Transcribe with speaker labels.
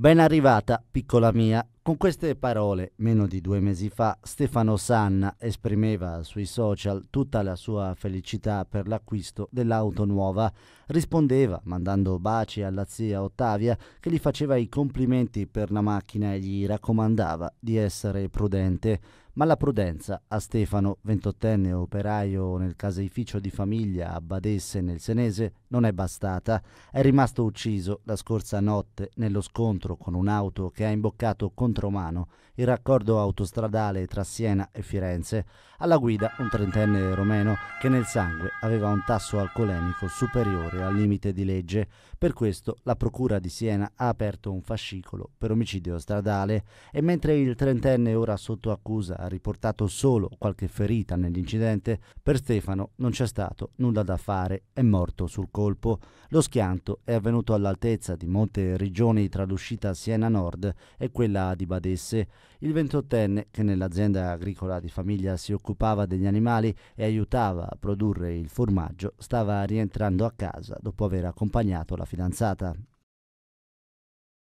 Speaker 1: Ben arrivata, piccola mia. Con queste parole, meno di due mesi fa, Stefano Sanna esprimeva sui social tutta la sua felicità per l'acquisto dell'auto nuova. Rispondeva mandando baci alla zia Ottavia che gli faceva i complimenti per la macchina e gli raccomandava di essere prudente. Ma la prudenza a Stefano, ventottenne operaio nel caseificio di famiglia a Badesse nel Senese, non è bastata. È rimasto ucciso la scorsa notte nello scontro con un'auto che ha imboccato contromano il raccordo autostradale tra Siena e Firenze. Alla guida un trentenne romeno che nel sangue aveva un tasso alcolemico superiore al limite di legge. Per questo la Procura di Siena ha aperto un fascicolo per omicidio stradale e mentre il trentenne ora sotto accusa riportato solo qualche ferita nell'incidente, per Stefano non c'è stato nulla da fare, è morto sul colpo. Lo schianto è avvenuto all'altezza di Monte Rigioni tra l'uscita Siena Nord e quella di Badesse. Il 28enne, che nell'azienda agricola di famiglia si occupava degli animali e aiutava a produrre il formaggio, stava rientrando a casa dopo aver accompagnato la fidanzata.